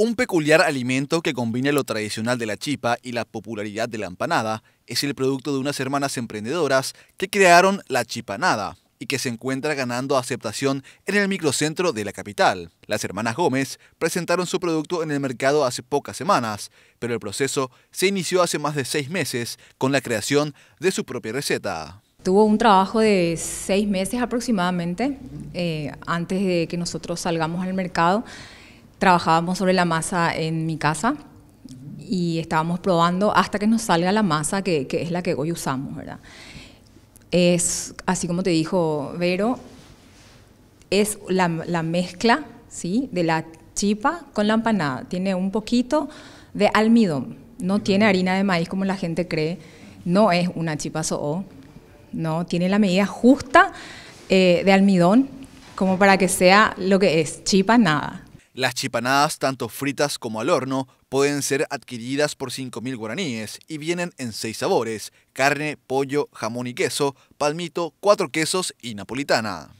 Un peculiar alimento que combina lo tradicional de la chipa y la popularidad de la empanada es el producto de unas hermanas emprendedoras que crearon la chipanada y que se encuentra ganando aceptación en el microcentro de la capital. Las hermanas Gómez presentaron su producto en el mercado hace pocas semanas, pero el proceso se inició hace más de seis meses con la creación de su propia receta. Tuvo un trabajo de seis meses aproximadamente eh, antes de que nosotros salgamos al mercado trabajábamos sobre la masa en mi casa y estábamos probando hasta que nos salga la masa que, es la que hoy usamos, ¿verdad? Es, así como te dijo Vero, es la, mezcla ¿sí? de la chipa con la empanada. Tiene un poquito de almidón, no tiene harina de maíz como la gente cree, no es una chipa soho, no, tiene la medida justa eh, de almidón como para que sea lo que es, chipa nada, las chipanadas, tanto fritas como al horno, pueden ser adquiridas por 5.000 guaraníes y vienen en seis sabores, carne, pollo, jamón y queso, palmito, cuatro quesos y napolitana.